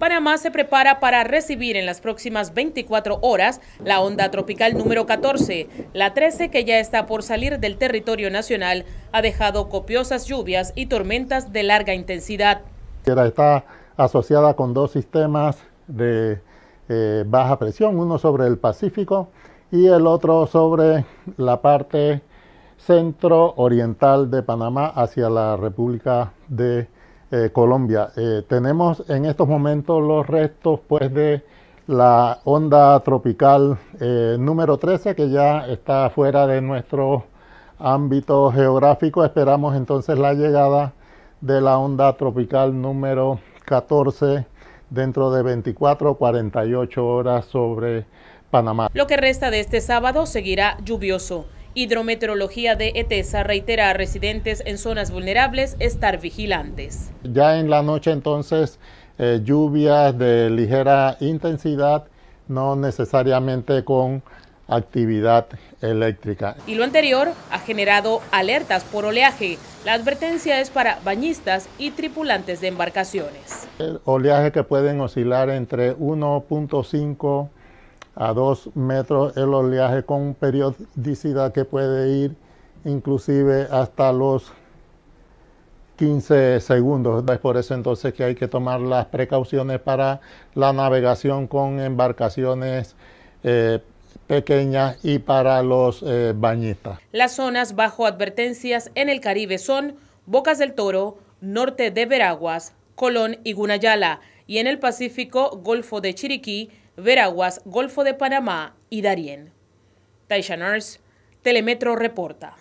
Panamá se prepara para recibir en las próximas 24 horas la onda tropical número 14. La 13, que ya está por salir del territorio nacional, ha dejado copiosas lluvias y tormentas de larga intensidad. Está asociada con dos sistemas de eh, baja presión, uno sobre el Pacífico y el otro sobre la parte centro-oriental de Panamá hacia la República de Panamá eh, Colombia. Eh, tenemos en estos momentos los restos pues de la onda tropical eh, número 13 que ya está fuera de nuestro ámbito geográfico. Esperamos entonces la llegada de la onda tropical número 14 dentro de 24 48 horas sobre Panamá. Lo que resta de este sábado seguirá lluvioso. Hidrometeorología de ETESA reitera a residentes en zonas vulnerables estar vigilantes. Ya en la noche entonces eh, lluvias de ligera intensidad, no necesariamente con actividad eléctrica. Y lo anterior ha generado alertas por oleaje. La advertencia es para bañistas y tripulantes de embarcaciones. oleaje que pueden oscilar entre 1.5 a dos metros el oleaje con periodicidad que puede ir inclusive hasta los 15 segundos. Es por eso entonces que hay que tomar las precauciones para la navegación con embarcaciones eh, pequeñas y para los eh, bañistas. Las zonas bajo advertencias en el Caribe son Bocas del Toro, norte de Veraguas, Colón y Gunayala, y en el Pacífico, Golfo de Chiriquí, Veraguas, Golfo de Panamá y Darién. Taisha Nurse, Telemetro reporta.